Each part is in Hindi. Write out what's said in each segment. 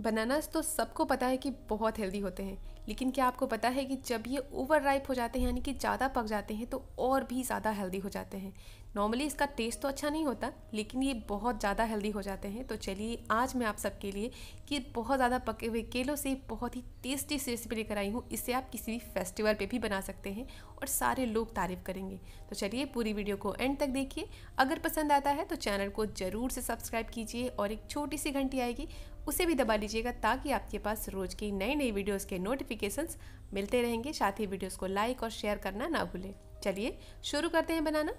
बनानास तो सबको पता है कि बहुत हेल्दी होते हैं लेकिन क्या आपको पता है कि जब ये ओवर राइप हो जाते हैं यानी कि ज़्यादा पक जाते हैं तो और भी ज़्यादा हेल्दी हो जाते हैं नॉर्मली इसका टेस्ट तो अच्छा नहीं होता लेकिन ये बहुत ज़्यादा हेल्दी हो जाते हैं तो चलिए आज मैं आप सबके लिए कि बहुत ज़्यादा पके हुए केलों से बहुत ही टेस्टी रेसिपी लेकर आई हूँ इसे आप किसी भी फेस्टिवल पर भी बना सकते हैं और सारे लोग तारीफ़ करेंगे तो चलिए पूरी वीडियो को एंड तक देखिए अगर पसंद आता है तो चैनल को ज़रूर से सब्सक्राइब कीजिए और एक छोटी सी घंटी आएगी उसे भी दबा लीजिएगा ताकि आपके पास रोज़ की नई नई वीडियोस के नोटिफिकेशंस मिलते रहेंगे साथ ही वीडियोस को लाइक और शेयर करना ना भूलें चलिए शुरू करते हैं बनाना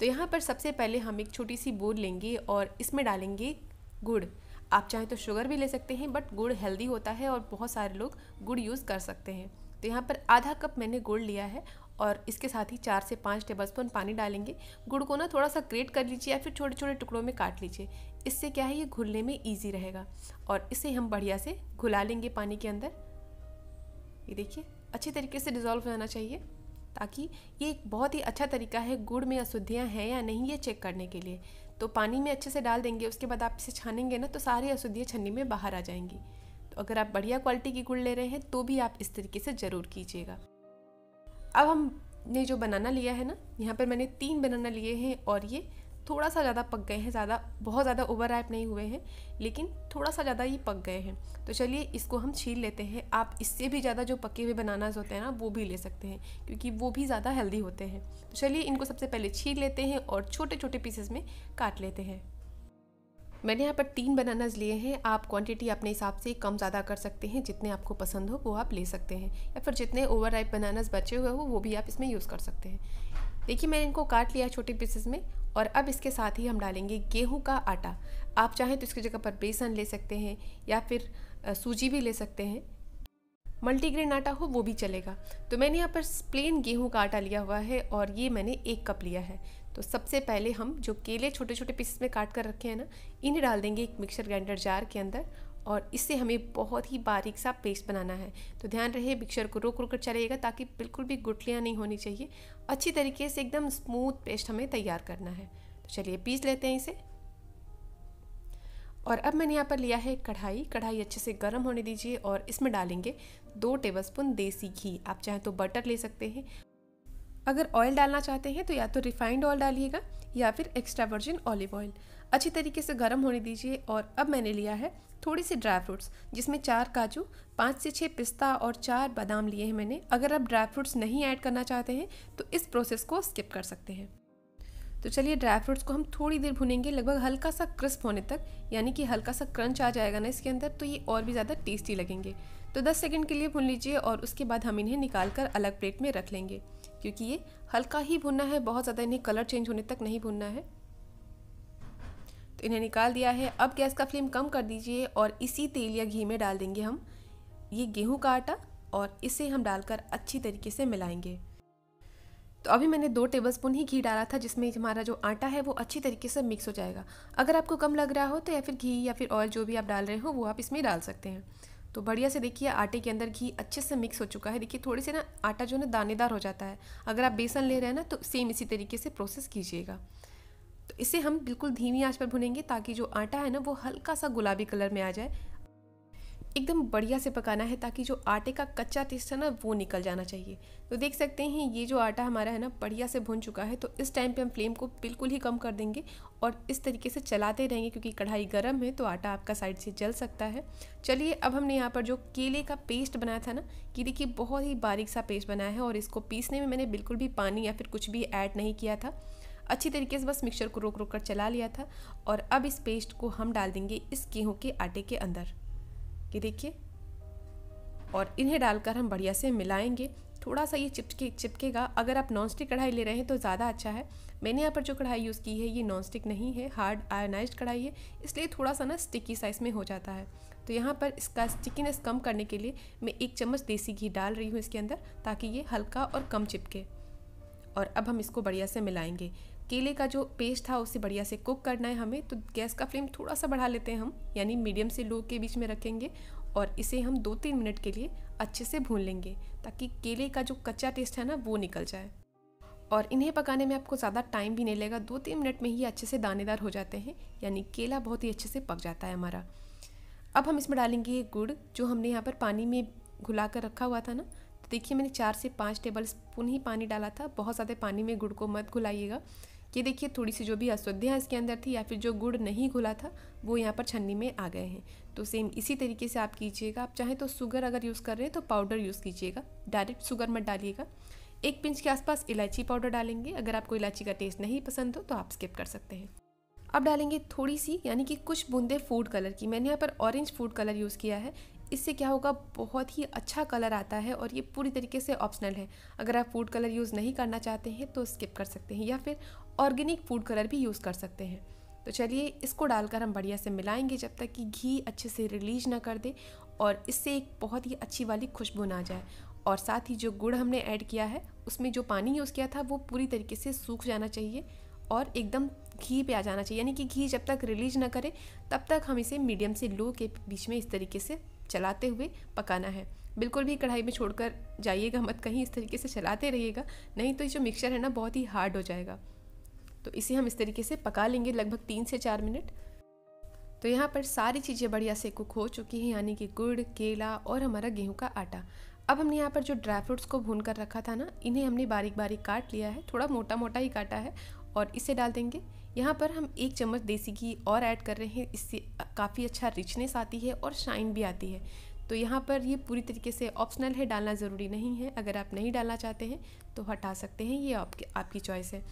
तो यहाँ पर सबसे पहले हम एक छोटी सी बोल लेंगे और इसमें डालेंगे गुड़ आप चाहें तो शुगर भी ले सकते हैं बट गुड़ हेल्दी होता है और बहुत सारे लोग गुड़ यूज़ कर सकते हैं तो यहाँ पर आधा कप मैंने गुड़ लिया है और इसके साथ ही चार से पाँच टेबल स्पून पानी डालेंगे गुड़ को ना थोड़ा सा ग्रेट कर लीजिए या फिर छोटे छोटे टुकड़ों में काट लीजिए इससे क्या है ये घुलने में ईजी रहेगा और इसे हम बढ़िया से घुला लेंगे पानी के अंदर ये देखिए अच्छे तरीके से डिज़ोल्व हो जाना चाहिए ताकि ये एक बहुत ही अच्छा तरीका है गुड़ में अशुद्धियाँ हैं या नहीं ये चेक करने के लिए तो पानी में अच्छे से डाल देंगे उसके बाद आप इसे छानेंगे ना तो सारी अशुद्धियाँ छन्नी में बाहर आ जाएंगी तो अगर आप बढ़िया क्वालिटी की गुड़ ले रहे हैं तो भी आप इस तरीके से ज़रूर कीजिएगा अब हमने जो बनाना लिया है ना यहाँ पर मैंने तीन बनाना लिए हैं और ये थोड़ा सा ज़्यादा पक गए हैं ज़्यादा बहुत ज़्यादा ओवर रैप नहीं हुए हैं लेकिन थोड़ा सा ज़्यादा ये पक गए हैं तो चलिए इसको हम छील लेते हैं आप इससे भी ज़्यादा जो पके हुए बनानाज होते हैं ना वो भी ले सकते हैं क्योंकि वो भी ज़्यादा हेल्दी होते हैं तो चलिए इनको सबसे पहले छील लेते हैं और छोटे छोटे पीसेस में काट लेते हैं मैंने यहाँ पर तीन बनानाज लिए हैं आप क्वांटिटी अपने हिसाब से कम ज़्यादा कर सकते हैं जितने आपको पसंद हो वो आप ले सकते हैं या फिर जितने ओवर राइप बनानाज बचे हुए हो वो भी आप इसमें यूज़ कर सकते हैं देखिए मैंने इनको काट लिया छोटे पीसेस में और अब इसके साथ ही हम डालेंगे गेहूं का आटा आप चाहें तो इसकी जगह पर बेसन ले सकते हैं या फिर सूजी भी ले सकते हैं मल्टीग्रेन आटा हो वो भी चलेगा तो मैंने यहाँ पर प्लेन गेहूँ का आटा लिया हुआ है और ये मैंने एक कप लिया है तो सबसे पहले हम जो केले छोटे छोटे पीसेस में काट कर रखे हैं ना इन्हें डाल देंगे एक मिक्सर ग्राइंडर जार के अंदर और इससे हमें बहुत ही बारीक सा पेस्ट बनाना है तो ध्यान रहे मिक्सर को रोक रोक कर चलेगा ताकि बिल्कुल भी गुटलियाँ नहीं होनी चाहिए अच्छी तरीके से एकदम स्मूथ पेस्ट हमें तैयार करना है तो चलिए पीस लेते हैं इसे और अब मैंने यहाँ पर लिया है कढ़ाई कढ़ाई अच्छे से गर्म होने दीजिए और इसमें डालेंगे दो टेबलस्पून देसी घी आप चाहें तो बटर ले सकते हैं अगर ऑयल डालना चाहते हैं तो या तो रिफाइंड ऑयल डालिएगा या फिर एक्स्ट्रा वर्जिन ऑलिव ऑयल अच्छी तरीके से गर्म होने दीजिए और अब मैंने लिया है थोड़ी सी ड्राई फ्रूट्स जिसमें चार काजू पाँच से छः पिस्ता और चार बादाम लिए हैं मैंने अगर आप ड्राई फ्रूट्स नहीं ऐड करना चाहते हैं तो इस प्रोसेस को स्किप कर सकते हैं तो चलिए ड्राई फ्रूट्स को हम थोड़ी देर भुनेंगे लगभग हल्का सा क्रिस्प होने तक यानी कि हल्का सा क्रंच आ जाएगा ना इसके अंदर तो ये और भी ज़्यादा टेस्टी लगेंगे तो 10 सेकंड के लिए भून लीजिए और उसके बाद हम इन्हें निकाल कर अलग प्लेट में रख लेंगे क्योंकि ये हल्का ही भुनना है बहुत ज़्यादा इन्हें कलर चेंज होने तक नहीं भुनना है तो इन्हें निकाल दिया है अब गैस का फ्लेम कम कर दीजिए और इसी तेल या घी में डाल देंगे हम ये गेहूँ का आटा और इसे हम डालकर अच्छी तरीके से मिलाएंगे तो अभी मैंने दो टेबलस्पून ही घी डाला था जिसमें हमारा जो आटा है वो अच्छी तरीके से मिक्स हो जाएगा अगर आपको कम लग रहा हो तो या फिर घी या फिर ऑयल जो भी आप डाल रहे हो वो आप इसमें डाल सकते हैं तो बढ़िया से देखिए आटे के अंदर घी अच्छे से मिक्स हो चुका है देखिए थोड़ी से ना आटा जो ना दानेदार हो जाता है अगर आप बेसन ले रहे हैं ना तो सेम इसी तरीके से प्रोसेस कीजिएगा तो इसे हम बिल्कुल धीमी आंच पर भुनेंगे ताकि जो आटा है ना वो हल्का सा गुलाबी कलर में आ जाए एकदम बढ़िया से पकाना है ताकि जो आटे का कच्चा टेस्ट है ना वो निकल जाना चाहिए तो देख सकते हैं ये जो आटा हमारा है ना बढ़िया से भुन चुका है तो इस टाइम पे हम फ्लेम को बिल्कुल ही कम कर देंगे और इस तरीके से चलाते रहेंगे क्योंकि कढ़ाई गर्म है तो आटा आपका साइड से जल सकता है चलिए अब हमने यहाँ पर जो केले का पेस्ट बनाया था ना कि देखिए बहुत ही बारीक सा पेस्ट बनाया है और इसको पीसने में मैंने बिल्कुल भी पानी या फिर कुछ भी ऐड नहीं किया था अच्छी तरीके से बस मिक्सर को रोक रोक कर चला लिया था और अब इस पेस्ट को हम डाल देंगे इस गेहूँ के आटे के अंदर ये देखिए और इन्हें डालकर हम बढ़िया से मिलाएंगे थोड़ा सा ये चिपके चिपकेगा अगर आप नॉन स्टिक कढ़ाई ले रहे हैं तो ज़्यादा अच्छा है मैंने यहाँ पर जो कढ़ाई यूज़ की है ये नॉन स्टिक नहीं है हार्ड आयोनाइज कढ़ाई है इसलिए थोड़ा सा ना स्टिकी साइज़ में हो जाता है तो यहाँ पर इसका स्टिकीनेस कम करने के लिए मैं एक चम्मच देसी घी डाल रही हूँ इसके अंदर ताकि ये हल्का और कम चिपके और अब हम इसको बढ़िया से मिलाएंगे केले का जो पेस्ट था उसे बढ़िया से कुक करना है हमें तो गैस का फ्लेम थोड़ा सा बढ़ा लेते हैं हम यानी मीडियम से लो के बीच में रखेंगे और इसे हम दो तीन मिनट के लिए अच्छे से भून लेंगे ताकि केले का जो कच्चा टेस्ट है ना वो निकल जाए और इन्हें पकाने में आपको ज़्यादा टाइम भी नहीं लगेगा दो तीन मिनट में ही अच्छे से दानेदार हो जाते हैं यानी केला बहुत ही अच्छे से पक जाता है हमारा अब हम इसमें डालेंगे गुड़ जो हमने यहाँ पर पानी में घुला कर रखा हुआ था ना तो देखिए मैंने चार से पाँच टेबल स्पून ही पानी डाला था बहुत ज़्यादा पानी में गुड़ को मत घुलाइएगा ये देखिए थोड़ी सी जो भी अशुद्धियाँ इसके अंदर थी या फिर जो गुड़ नहीं घुला था वो यहाँ पर छन्नी में आ गए हैं तो सेम इसी तरीके से आप कीजिएगा आप चाहें तो शुगर अगर यूज़ कर रहे हैं तो पाउडर यूज़ कीजिएगा डायरेक्ट शुगर मत डालिएगा एक पिंच के आसपास इलायची पाउडर डालेंगे अगर आपको इलायची का टेस्ट नहीं पसंद हो तो आप स्किप कर सकते हैं अब डालेंगे थोड़ी सी यानी कि कुछ बूंदे फूड कलर की मैंने यहाँ पर ऑरेंज फूड कलर यूज़ किया है इससे क्या होगा बहुत ही अच्छा कलर आता है और ये पूरी तरीके से ऑप्शनल है अगर आप फूड कलर यूज़ नहीं करना चाहते हैं तो स्किप कर सकते हैं या फिर ऑर्गेनिक फूड कलर भी यूज़ कर सकते हैं तो चलिए इसको डालकर हम बढ़िया से मिलाएंगे जब तक कि घी अच्छे से रिलीज ना कर दे और इससे एक बहुत ही अच्छी वाली खुशबू ना जाए और साथ ही जो गुड़ हमने ऐड किया है उसमें जो पानी यूज़ किया था वो पूरी तरीके से सूख जाना चाहिए और एकदम घी पे आ जाना चाहिए यानी कि घी जब तक रिलीज ना करे तब तक हम इसे मीडियम से लो के बीच में इस तरीके से चलाते हुए पकाना है बिल्कुल भी कढ़ाई में छोड़कर जाइएगा मत कहीं इस तरीके से चलाते रहिएगा नहीं तो ये जो मिक्सचर है ना बहुत ही हार्ड हो जाएगा तो इसे हम इस तरीके से पका लेंगे लगभग तीन से चार मिनट तो यहाँ पर सारी चीज़ें बढ़िया से कुक हो चुकी हैं यानी कि गुड़ केला और हमारा गेहूं का आटा अब हमने यहाँ पर जो ड्राई फ्रूट्स को भून कर रखा था ना इन्हें हमने बारीक बारीक काट लिया है थोड़ा मोटा मोटा ही काटा है और इसे डाल देंगे यहाँ पर हम एक चम्मच देसी घी और ऐड कर रहे हैं इससे काफ़ी अच्छा रिचनेस आती है और शाइन भी आती है तो यहाँ पर ये पूरी तरीके से ऑप्शनल है डालना ज़रूरी नहीं है अगर आप नहीं डालना चाहते हैं तो हटा सकते हैं ये आपके आपकी चॉइस है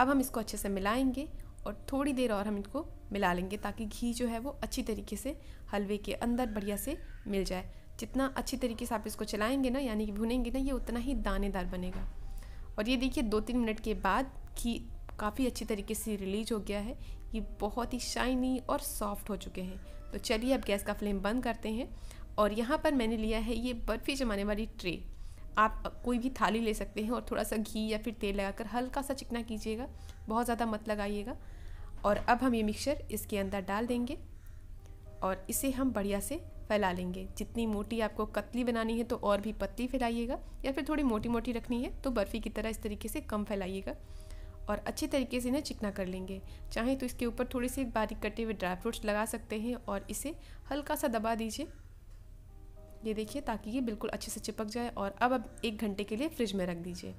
अब हम इसको अच्छे से मिलाएंगे और थोड़ी देर और हम इनको मिला लेंगे ताकि घी जो है वो अच्छी तरीके से हलवे के अंदर बढ़िया से मिल जाए जितना अच्छी तरीके से आप इसको चलाएंगे ना यानी कि भुनेंगे ना ये उतना ही दानेदार बनेगा और ये देखिए दो तीन मिनट के बाद घी काफ़ी अच्छी तरीके से रिलीज हो गया है ये बहुत ही शाइनी और सॉफ्ट हो चुके हैं तो चलिए अब गैस का फ्लेम बंद करते हैं और यहाँ पर मैंने लिया है ये बर्फ़ी जमाने वाली ट्रे आप कोई भी थाली ले सकते हैं और थोड़ा सा घी या फिर तेल लगाकर हल्का सा चिकना कीजिएगा बहुत ज़्यादा मत लगाइएगा और अब हम ये मिक्सचर इसके अंदर डाल देंगे और इसे हम बढ़िया से फैला लेंगे जितनी मोटी आपको कतली बनानी है तो और भी पतली फैलाइएगा या फिर थोड़ी मोटी मोटी रखनी है तो बर्फ़ी की तरह इस तरीके से कम फैलाइएगा और अच्छे तरीके से इन्हें चिकना कर लेंगे चाहे तो इसके ऊपर थोड़ी सी बारीक कटे हुए ड्राई फ्रूट्स लगा सकते हैं और इसे हल्का सा दबा दीजिए ये देखिए ताकि ये बिल्कुल अच्छे से चिपक जाए और अब अब एक घंटे के लिए फ्रिज में रख दीजिए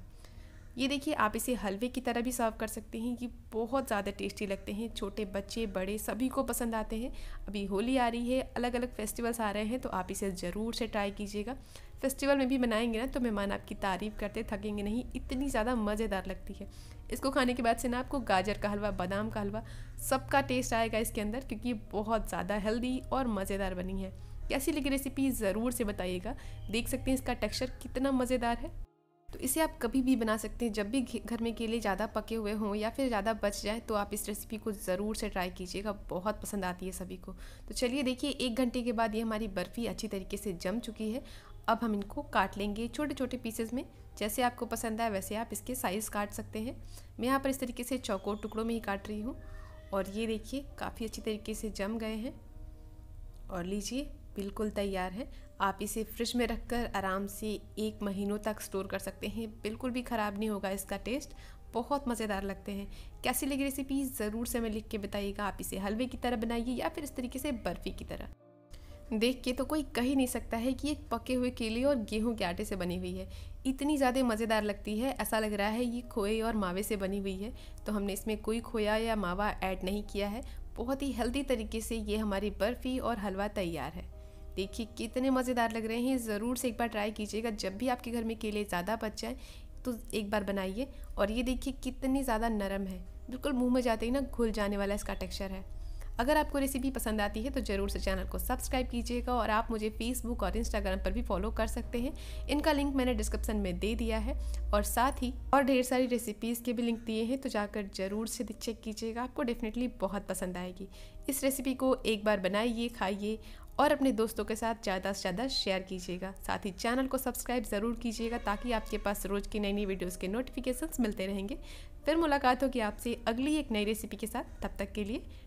ये देखिए आप इसे हलवे की तरह भी सर्व कर सकते हैं ये बहुत ज़्यादा टेस्टी लगते हैं छोटे बच्चे बड़े सभी को पसंद आते हैं अभी होली आ रही है अलग अलग फेस्टिवल्स आ रहे हैं तो आप इसे ज़रूर से ट्राई कीजिएगा फेस्टिवल में भी बनाएंगे ना तो मेहमान आपकी तारीफ़ करते थकेंगे नहीं इतनी ज़्यादा मज़ेदार लगती है इसको खाने के बाद से ना आपको गाजर का हलवा बादाम का हलवा सबका टेस्ट आएगा इसके अंदर क्योंकि ये बहुत ज़्यादा हेल्दी और मज़ेदार बनी है कैसी लगी रेसिपी ज़रूर से बताइएगा देख सकते हैं इसका टेक्सचर कितना मज़ेदार है तो इसे आप कभी भी बना सकते हैं जब भी घर में केले ज़्यादा पके हुए हों या फिर ज़्यादा बच जाए तो आप इस रेसिपी को ज़रूर से ट्राई कीजिएगा बहुत पसंद आती है सभी को तो चलिए देखिए एक घंटे के बाद ये हमारी बर्फ़ी अच्छी तरीके से जम चुकी है अब हम इनको काट लेंगे छोटे छोटे पीसेज में जैसे आपको पसंद आए वैसे आप इसके साइज़ काट सकते हैं मैं यहाँ पर इस तरीके से चौकोर टुकड़ों में ही काट रही हूँ और ये देखिए काफ़ी अच्छी तरीके से जम गए हैं और लीजिए बिल्कुल तैयार है आप इसे फ्रिज में रखकर आराम से एक महीनों तक स्टोर कर सकते हैं बिल्कुल भी ख़राब नहीं होगा इसका टेस्ट बहुत मज़ेदार लगते हैं कैसी लगी रेसिपी ज़रूर से हमें लिख के बताइएगा आप इसे हलवे की तरह बनाइए या फिर इस तरीके से बर्फ़ी की तरह देख के तो कोई कह ही नहीं सकता है कि एक पके हुए केले और गेहूं के आटे से बनी हुई है इतनी ज़्यादा मज़ेदार लगती है ऐसा लग रहा है ये खोए और मावे से बनी हुई है तो हमने इसमें कोई खोया या मावा ऐड नहीं किया है बहुत ही हेल्दी तरीके से ये हमारी बर्फ़ी और हलवा तैयार है देखिए कितने मज़ेदार लग रहे हैं ज़रूर से एक बार ट्राई कीजिएगा जब भी आपके घर में केले ज़्यादा बच जाएँ तो एक बार बनाइए और ये देखिए कितनी ज़्यादा नरम है बिल्कुल मुंह में जाते ही ना घुल जाने वाला इसका टेक्सचर है अगर आपको रेसिपी पसंद आती है तो ज़रूर से चैनल को सब्सक्राइब कीजिएगा और आप मुझे फेसबुक और इंस्टाग्राम पर भी फॉलो कर सकते हैं इनका लिंक मैंने डिस्क्रिप्सन में दे दिया है और साथ ही और ढेर सारी रेसिपीज़ के भी लिंक दिए हैं तो जाकर ज़रूर से चेक कीजिएगा आपको डेफिनेटली बहुत पसंद आएगी इस रेसिपी को एक बार बनाइए खाइए और अपने दोस्तों के साथ ज़्यादा से ज़्यादा शेयर कीजिएगा साथ ही चैनल को सब्सक्राइब ज़रूर कीजिएगा ताकि आपके पास रोज़ की नई नई वीडियोज़ के नोटिफिकेशंस मिलते रहेंगे फिर मुलाकात होगी आपसे अगली एक नई रेसिपी के साथ तब तक के लिए